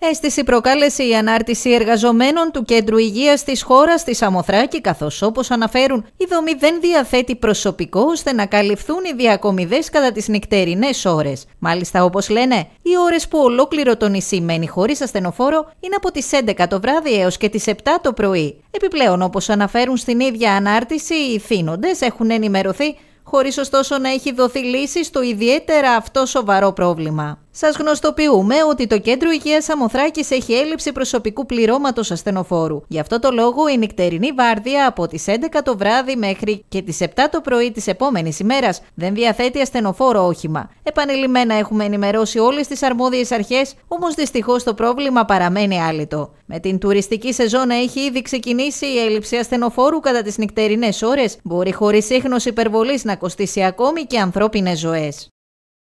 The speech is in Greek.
Έστηση προκάλεσε η ανάρτηση εργαζομένων του Κέντρου Υγείας της χώρας, στη Αμοθράκη, καθώς όπως αναφέρουν, η δομή δεν διαθέτει προσωπικό ώστε να καλυφθούν οι διακομιδές κατά τις νυχτερινές ώρες. Μάλιστα, όπως λένε, οι ώρες που ολόκληρο το νησί μένει χωρίς ασθενοφόρο είναι από τις 11 το βράδυ έως και τις 7 το πρωί. Επιπλέον, όπως αναφέρουν στην ίδια ανάρτηση, οι θύνοντες έχουν ενημερωθεί χωρίς ωστόσο να έχει δοθεί λύση στο ιδιαίτερα αυτό σοβαρό πρόβλημα. Σας γνωστοποιούμε ότι το κέντρο υγείας Αμοθράκης έχει έλλειψη προσωπικού πληρώματος ασθενοφόρου. Γι' αυτό το λόγο η νυχτερινή βάρδια από τις 11 το βράδυ μέχρι και τις 7 το πρωί της επόμενης ημέρας δεν διαθέτει ασθενοφόρο όχημα. Επανειλημμένα έχουμε ενημερώσει όλες τις αρμόδιες αρχές, όμως δυστυχώς το πρόβλημα παραμένει άλυτο. Με την τουριστική σεζόν έχει ήδη ξεκινήσει η έλλειψη ασθενοφόρου κατά τις νυχτερινές ώρες, μπορεί χωρίς ίχνο υπερβολής να κοστίσει ακόμη και ανθρώπινες ζωές.